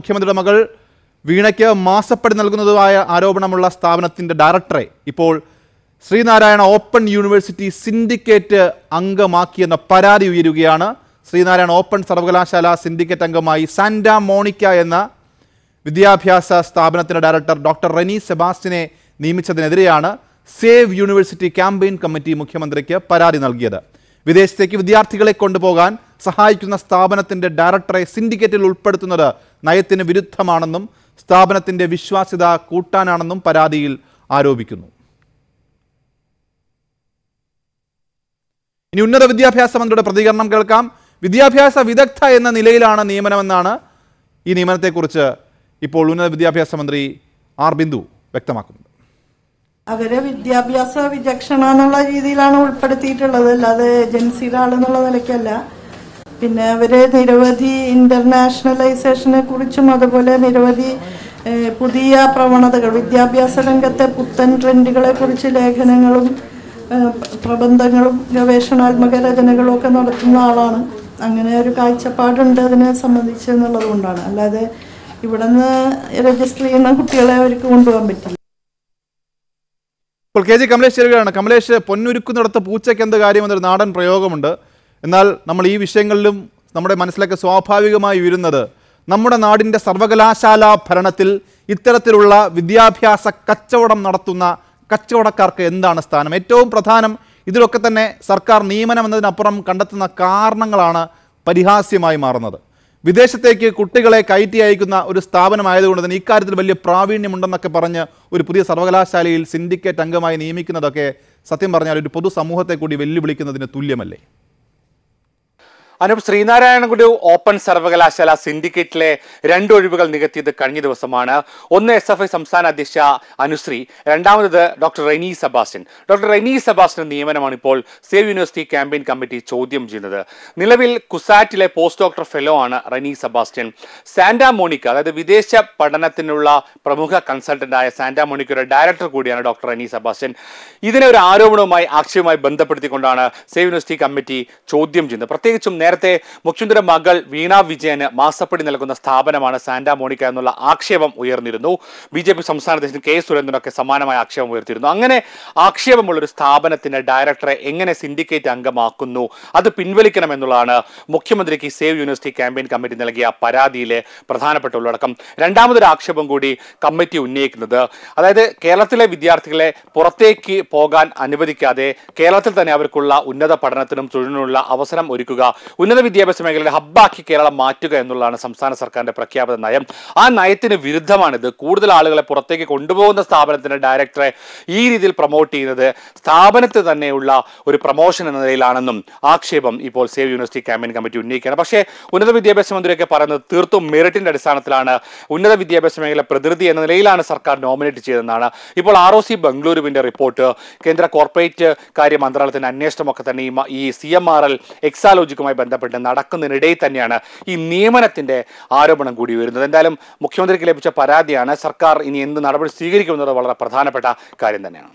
മുഖ്യമന്ത്രിയുടെ മകൾ വീണയ്ക്ക് മാസപ്പടി നൽകുന്നതുമായ ആരോപണമുള്ള സ്ഥാപനത്തിൻ്റെ ഡയറക്ടറെ ഇപ്പോൾ ശ്രീനാരായണ ഓപ്പൺ യൂണിവേഴ്സിറ്റി സിൻഡിക്കേറ്റ് അംഗമാക്കിയെന്ന പരാതി ഉയരുകയാണ് ശ്രീനാരായണ ഓപ്പൺ സർവകലാശാല സിൻഡിക്കേറ്റ് അംഗമായി സാന്റ മോണിക്ക എന്ന വിദ്യാഭ്യാസ സ്ഥാപനത്തിൻ്റെ ഡയറക്ടർ ഡോക്ടർ റെനി സെബാസ്റ്റിനെ നിയമിച്ചതിനെതിരെയാണ് സേവ് യൂണിവേഴ്സിറ്റി ക്യാമ്പയിൻ കമ്മിറ്റി മുഖ്യമന്ത്രിക്ക് പരാതി നൽകിയത് വിദേശത്തേക്ക് വിദ്യാർത്ഥികളെ കൊണ്ടുപോകാൻ സഹായിക്കുന്ന സ്ഥാപനത്തിൻ്റെ ഡയറക്ടറെ സിൻഡിക്കേറ്റിൽ ഉൾപ്പെടുത്തുന്നത് നയത്തിന് വിരുദ്ധമാണെന്നും സ്ഥാപനത്തിൻ്റെ വിശ്വാസ്യത കൂട്ടാനാണെന്നും പരാതിയിൽ ആരോപിക്കുന്നു ഇനി ഉന്നത വിദ്യാഭ്യാസ മന്ത്രിയുടെ പ്രതികരണം കേൾക്കാം വിദ്യാഭ്യാസ വിദഗ്ധ എന്ന നിലയിലാണ് നിയമനമെന്നാണ് ഈ നിയമനത്തെക്കുറിച്ച് ഇപ്പോൾ ഉന്നത വിദ്യാഭ്യാസ മന്ത്രി ആർ ബിന്ദു വ്യക്തമാക്കുന്നത് അവരെ വിദ്യാഭ്യാസ വിചക്ഷണ എന്നുള്ള രീതിയിലാണ് ഉൾപ്പെടുത്തിയിട്ടുള്ളത് അല്ലാതെ ഏജൻസിയുടെ ആളെന്നുള്ള നിലയ്ക്കല്ല പിന്നെ അവർ നിരവധി ഇൻ്റർനാഷണലൈസേഷനെ കുറിച്ചും അതുപോലെ നിരവധി പുതിയ പ്രവണതകൾ വിദ്യാഭ്യാസ രംഗത്തെ പുത്തൻ ട്രെൻഡുകളെ കുറിച്ച് ലേഖനങ്ങളും പ്രബന്ധങ്ങളും ഗവേഷണാത്മക രചനകളും ഒക്കെ നടത്തുന്ന ആളാണ് അങ്ങനെ ഒരു കാഴ്ചപ്പാടുണ്ട് അതിനെ സംബന്ധിച്ച് എന്നുള്ളത് കൊണ്ടാണ് അല്ലാതെ ഇവിടെ നിന്ന് രജിസ്റ്റർ ചെയ്യുന്ന കുട്ടികളെ അവർക്ക് കൊണ്ടുപോകാൻ പറ്റില്ല ഇപ്പോൾ കെ ജി കമലേഷ് ചെറുകയാണ് കമലേഷ് പൊന്നുരുക്കുന്നിടത്ത് പൂച്ചയ്ക്ക് എന്ത് കാര്യം എന്നൊരു നാടൻ പ്രയോഗമുണ്ട് എന്നാൽ നമ്മൾ ഈ വിഷയങ്ങളിലും നമ്മുടെ മനസ്സിലൊക്കെ സ്വാഭാവികമായി വരുന്നത് നമ്മുടെ നാടിൻ്റെ സർവകലാശാല ഭരണത്തിൽ ഇത്തരത്തിലുള്ള വിദ്യാഭ്യാസ കച്ചവടം നടത്തുന്ന കച്ചവടക്കാർക്ക് എന്താണ് സ്ഥാനം ഏറ്റവും പ്രധാനം ഇതിലൊക്കെ തന്നെ സർക്കാർ നിയമനം എന്നതിനപ്പുറം കണ്ടെത്തുന്ന കാരണങ്ങളാണ് പരിഹാസ്യമായി മാറുന്നത് വിദേശത്തേക്ക് കുട്ടികളെ കയറ്റി അയക്കുന്ന ഒരു സ്ഥാപനമായതുകൊണ്ട് തന്നെ ഇക്കാര്യത്തിൽ വലിയ പ്രാവീണ്യമുണ്ടെന്നൊക്കെ പറഞ്ഞ് ഒരു പുതിയ സർവകലാശാലയിൽ സിൻഡിക്കേറ്റ് അംഗമായി നിയമിക്കുന്നതൊക്കെ സത്യം പറഞ്ഞാൽ ഒരു പൊതുസമൂഹത്തെ കൂടി വെല്ലുവിളിക്കുന്നതിന് തുല്യമല്ലേ അനൂപ് ശ്രീനാരായണഗുരു ഓപ്പൺ സർവകലാശാല സിൻഡിക്കേറ്റിലെ രണ്ട് ഒഴിവുകൾ നികത്തിയത് കഴിഞ്ഞ ദിവസമാണ് ഒന്ന് എസ് എഫ് ഐ സംസ്ഥാന അധ്യക്ഷ അനുശ്രീ രണ്ടാമത് doctor Reni Sebastian doctor Reni Sebastian നിയമനമാണ് ഇപ്പോൾ സേവ് യൂണിവേഴ്സിറ്റി ക്യാമ്പയിൻ കമ്മിറ്റി ചോദ്യം ചെയ്യുന്നത് നിലവിൽ കുസാറ്റിലെ പോസ്റ്റ് ഡോക്ടർ ഫെലോ ആണ് റെനി സെബാസ്റ്റ്യൻ സാന്റാ മോണിക്ക അതായത് വിദേശ പഠനത്തിനുള്ള പ്രമുഖ കൺസൾട്ടന്റായ സാന്റാ മോണിക്കയുടെ ഡയറക്ടർ കൂടിയാണ് ഡോക്ടർ റെനി സെബാസ്റ്റ്യൻ ഇതിനെ ഒരു ആരോപണവുമായി ആക്ഷേപവുമായി ബന്ധപ്പെടുത്തിക്കൊണ്ടാണ് സേവ് യൂണിവേഴ്സിറ്റി കമ്മിറ്റി ചോദ്യം ചെയ്യുന്നത് പ്രത്യേകിച്ചും നേരത്തെ മുഖ്യമന്ത്രിയുടെ മകൾ വീണ വിജയന് മാസപ്പടി നൽകുന്ന സ്ഥാപനമാണ് സാന്റാ മോണിക്ക എന്നുള്ള ആക്ഷേപം ഉയർന്നിരുന്നു ബി ജെ പി സംസ്ഥാന അധ്യക്ഷൻ കെ സുരേന്ദ്രനൊക്കെ സമാനമായ ആക്ഷേപം ഉയർത്തിയിരുന്നു അങ്ങനെ ആക്ഷേപമുള്ള ഒരു സ്ഥാപനത്തിന്റെ ഡയറക്ടറെ എങ്ങനെ സിൻഡിക്കേറ്റ് അംഗമാക്കുന്നു അത് പിൻവലിക്കണം എന്നുള്ളതാണ് മുഖ്യമന്ത്രിക്ക് സേവ് യൂണിവേഴ്സിറ്റി ക്യാമ്പയിൻ കമ്മിറ്റി നൽകിയ പരാതിയിലെ പ്രധാനപ്പെട്ട ഉള്ളടക്കം രണ്ടാമതൊരു ആക്ഷേപം കൂടി കമ്മിറ്റി ഉന്നയിക്കുന്നത് അതായത് കേരളത്തിലെ വിദ്യാർത്ഥികളെ പുറത്തേക്ക് പോകാൻ അനുവദിക്കാതെ കേരളത്തിൽ തന്നെ അവർക്കുള്ള ഉന്നത പഠനത്തിനും തൊഴിലിനുള്ള അവസരം ഒരുക്കുക ഉന്നത വിദ്യാഭ്യാസ മേഖലയിലെ ഹബ്ബാക്കി കേരളം മാറ്റുക എന്നുള്ളതാണ് സംസ്ഥാന സർക്കാരിന്റെ പ്രഖ്യാപിത നയം ആ നയത്തിന് വിരുദ്ധമാണിത് കൂടുതൽ ആളുകളെ പുറത്തേക്ക് കൊണ്ടുപോകുന്ന സ്ഥാപനത്തിന്റെ ഡയറക്ടറെ ഈ രീതിയിൽ പ്രൊമോട്ട് ചെയ്യുന്നത് സ്ഥാപനത്തിൽ തന്നെയുള്ള ഒരു പ്രൊമോഷൻ എന്ന നിലയിലാണെന്നും ആക്ഷേപം ഇപ്പോൾ സേവ് യൂണിവേഴ്സിറ്റി ക്യാമ്പയിൻ കമ്മിറ്റി ഉന്നയിക്കുകയാണ് പക്ഷേ ഉന്നത വിദ്യാഭ്യാസ മന്ത്രിയൊക്കെ പറയുന്നത് തീർത്തും മെറിറ്റിന്റെ അടിസ്ഥാനത്തിലാണ് ഉന്നത വിദ്യാഭ്യാസ മേഖല പ്രതിനിധി എന്ന നിലയിലാണ് സർക്കാർ നോമിനേറ്റ് ചെയ്തതെന്നാണ് ഇപ്പോൾ ആർ ഒ സി ബംഗളൂരുവിന്റെ റിപ്പോർട്ട് കേന്ദ്ര കോർപ്പറേറ്റ് കാര്യ മന്ത്രാലയത്തിന്റെ അന്വേഷണമൊക്കെ തന്നെ ഈ സി എം ആർ എൽ എക്സാലോജിക്കുമായി ബന്ധപ്പെട്ട് നടക്കുന്നതിനിടയിൽ തന്നെയാണ് ഈ നിയമനത്തിന്റെ ആരോപണം കൂടി വരുന്നത് എന്തായാലും മുഖ്യമന്ത്രിക്ക് ലഭിച്ച പരാതിയാണ് സർക്കാർ ഇനി എന്ത് നടപടി സ്വീകരിക്കുമെന്നത് വളരെ പ്രധാനപ്പെട്ട കാര്യം തന്നെയാണ്